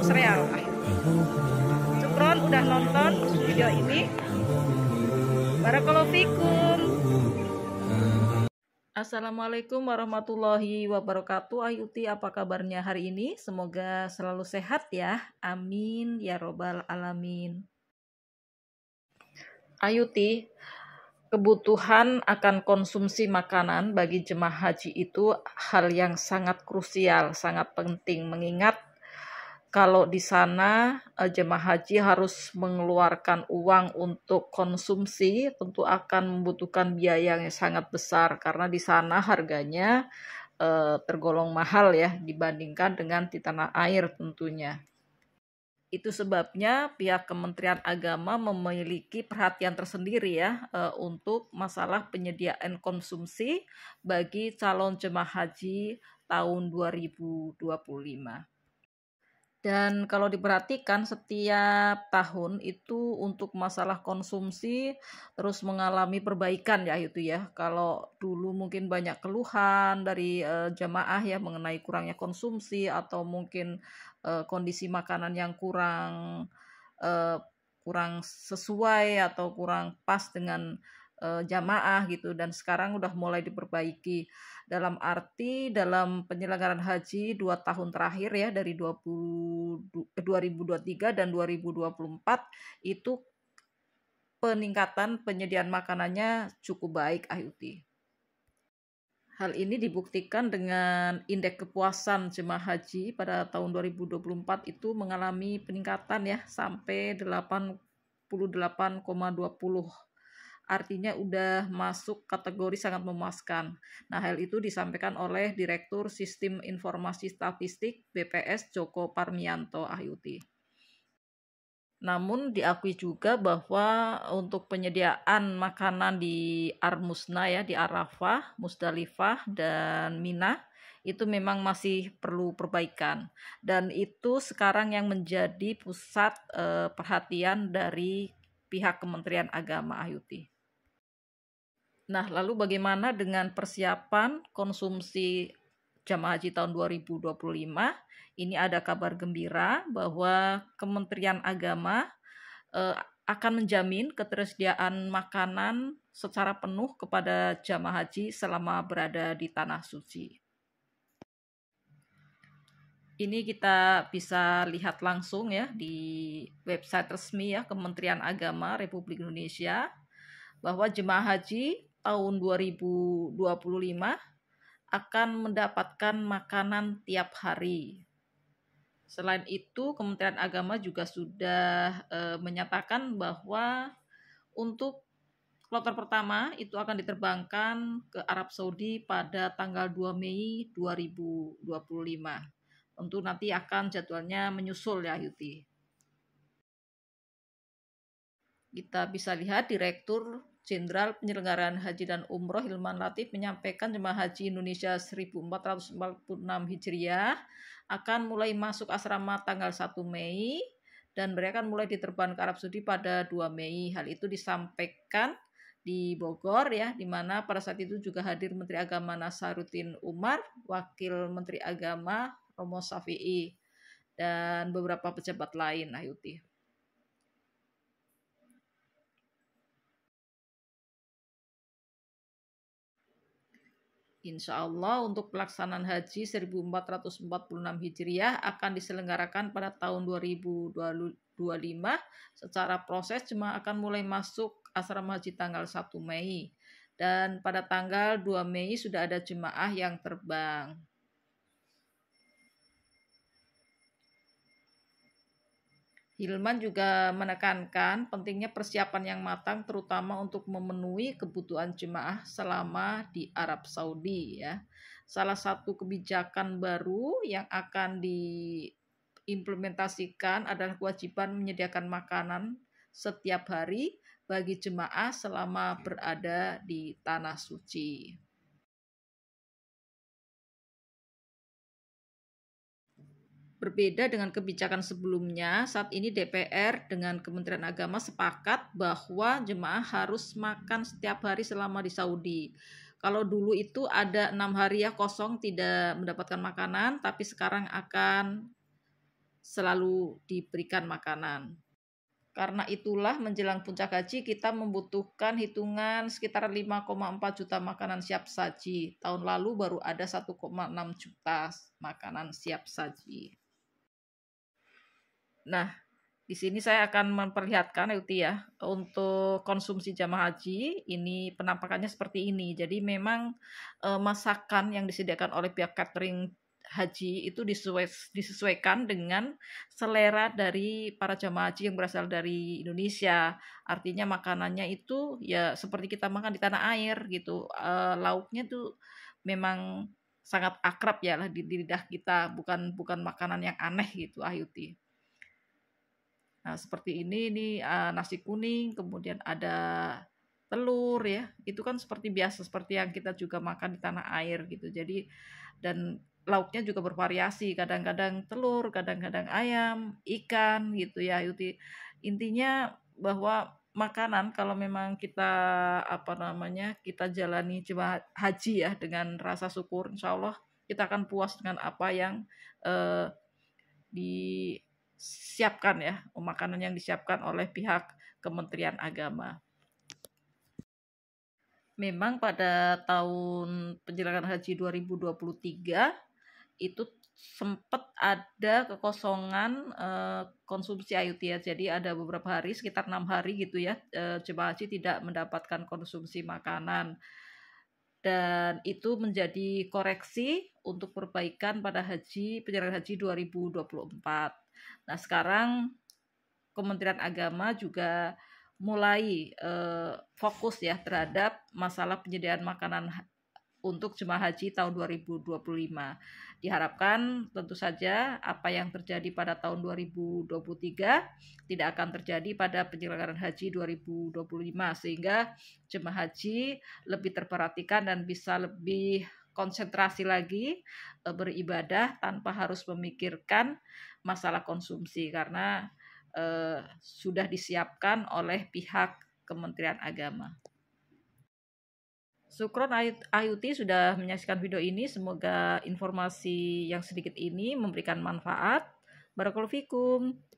Sereal. Cukron udah nonton video ini. Fikum. Assalamualaikum warahmatullahi wabarakatuh. Ayuti apa kabarnya hari ini? Semoga selalu sehat ya. Amin ya robbal alamin. Ayuti, kebutuhan akan konsumsi makanan bagi jemaah haji itu hal yang sangat krusial, sangat penting mengingat kalau di sana eh, jemaah haji harus mengeluarkan uang untuk konsumsi, tentu akan membutuhkan biaya yang sangat besar karena di sana harganya eh, tergolong mahal ya dibandingkan dengan di tanah air tentunya. Itu sebabnya pihak Kementerian Agama memiliki perhatian tersendiri ya eh, untuk masalah penyediaan konsumsi bagi calon jemaah haji tahun 2025. Dan kalau diperhatikan setiap tahun itu untuk masalah konsumsi terus mengalami perbaikan ya itu ya. Kalau dulu mungkin banyak keluhan dari e, jamaah ya mengenai kurangnya konsumsi atau mungkin e, kondisi makanan yang kurang e, kurang sesuai atau kurang pas dengan uh, jamaah gitu dan sekarang udah mulai diperbaiki dalam arti dalam penyelenggaraan haji dua tahun terakhir ya dari 20, 2023 eh, dan 2024 itu peningkatan penyediaan makanannya cukup baik Ayuti. Hal ini dibuktikan dengan indeks kepuasan jemaah haji pada tahun 2024 itu mengalami peningkatan ya sampai 88,20 artinya udah masuk kategori sangat memuaskan. Nah, hal itu disampaikan oleh Direktur Sistem Informasi Statistik BPS Joko Parmianto Ahyuti. Namun diakui juga bahwa untuk penyediaan makanan di Armusna ya di Arafah, Musdalifah dan Mina itu memang masih perlu perbaikan dan itu sekarang yang menjadi pusat eh, perhatian dari pihak Kementerian Agama Ayuti. Nah, lalu bagaimana dengan persiapan konsumsi jamaah haji tahun 2025? Ini ada kabar gembira bahwa Kementerian Agama eh, akan menjamin ketersediaan makanan secara penuh kepada jamaah haji selama berada di tanah suci. Ini kita bisa lihat langsung ya di website resmi ya Kementerian Agama Republik Indonesia bahwa jemaah haji tahun 2025 akan mendapatkan makanan tiap hari. Selain itu, Kementerian Agama juga sudah e, menyatakan bahwa untuk kloter pertama itu akan diterbangkan ke Arab Saudi pada tanggal 2 Mei 2025. Tentu nanti akan jadwalnya menyusul ya Yuti. Kita bisa lihat Direktur Jenderal Penyelenggaraan Haji dan Umroh Hilman Latif menyampaikan jemaah haji Indonesia 1446 Hijriah akan mulai masuk asrama tanggal 1 Mei dan mereka akan mulai diterbang ke Arab Saudi pada 2 Mei. Hal itu disampaikan di Bogor ya, di mana pada saat itu juga hadir Menteri Agama Nasaruddin Umar, Wakil Menteri Agama Romo Safii dan beberapa pejabat lain Ayuti. Insya Allah untuk pelaksanaan haji 1446 Hijriah akan diselenggarakan pada tahun 2025. Secara proses cuma akan mulai masuk asrama haji tanggal 1 Mei. Dan pada tanggal 2 Mei sudah ada jemaah yang terbang. Hilman juga menekankan pentingnya persiapan yang matang terutama untuk memenuhi kebutuhan jemaah selama di Arab Saudi ya. Salah satu kebijakan baru yang akan diimplementasikan adalah kewajiban menyediakan makanan setiap hari bagi jemaah selama berada di tanah suci. Berbeda dengan kebijakan sebelumnya, saat ini DPR dengan Kementerian Agama sepakat bahwa jemaah harus makan setiap hari selama di Saudi. Kalau dulu itu ada enam hari ya kosong tidak mendapatkan makanan, tapi sekarang akan selalu diberikan makanan. Karena itulah menjelang puncak haji kita membutuhkan hitungan sekitar 5,4 juta makanan siap saji. Tahun lalu baru ada 1,6 juta makanan siap saji. Nah, di sini saya akan memperlihatkan eh, Uti ya untuk konsumsi jamaah haji ini penampakannya seperti ini. Jadi memang e, masakan yang disediakan oleh pihak catering haji itu disesuai, disesuaikan dengan selera dari para jamaah haji yang berasal dari Indonesia. Artinya makanannya itu ya seperti kita makan di tanah air gitu. E, lauknya tuh memang sangat akrab ya lah di lidah kita, bukan bukan makanan yang aneh gitu Ayuti. Ah, Nah, seperti ini ini uh, eh, nasi kuning, kemudian ada telur ya. Itu kan seperti biasa seperti yang kita juga makan di tanah air gitu. Jadi dan lauknya juga bervariasi, kadang-kadang telur, kadang-kadang ayam, ikan gitu ya. Yuti. Intinya bahwa makanan kalau memang kita apa namanya kita jalani cuma haji ya dengan rasa syukur insya Allah kita akan puas dengan apa yang eh, di siapkan ya, makanan yang disiapkan oleh pihak Kementerian Agama. Memang pada tahun penyelenggaraan haji 2023 itu sempat ada kekosongan eh, konsumsi IUT ya. Jadi ada beberapa hari sekitar enam hari gitu ya uh, jemaah haji tidak mendapatkan konsumsi makanan dan itu menjadi koreksi untuk perbaikan pada haji penyelenggaraan haji 2024. Nah, sekarang Kementerian Agama juga mulai eh, fokus ya terhadap masalah penyediaan makanan untuk jemaah haji tahun 2025. Diharapkan tentu saja apa yang terjadi pada tahun 2023 tidak akan terjadi pada penyelenggaraan haji 2025 sehingga jemaah haji lebih terperhatikan dan bisa lebih konsentrasi lagi e, beribadah tanpa harus memikirkan masalah konsumsi karena eh, sudah disiapkan oleh pihak Kementerian Agama. Sukron Ayuti sudah menyaksikan video ini. Semoga informasi yang sedikit ini memberikan manfaat. Barakulfikum. fikum.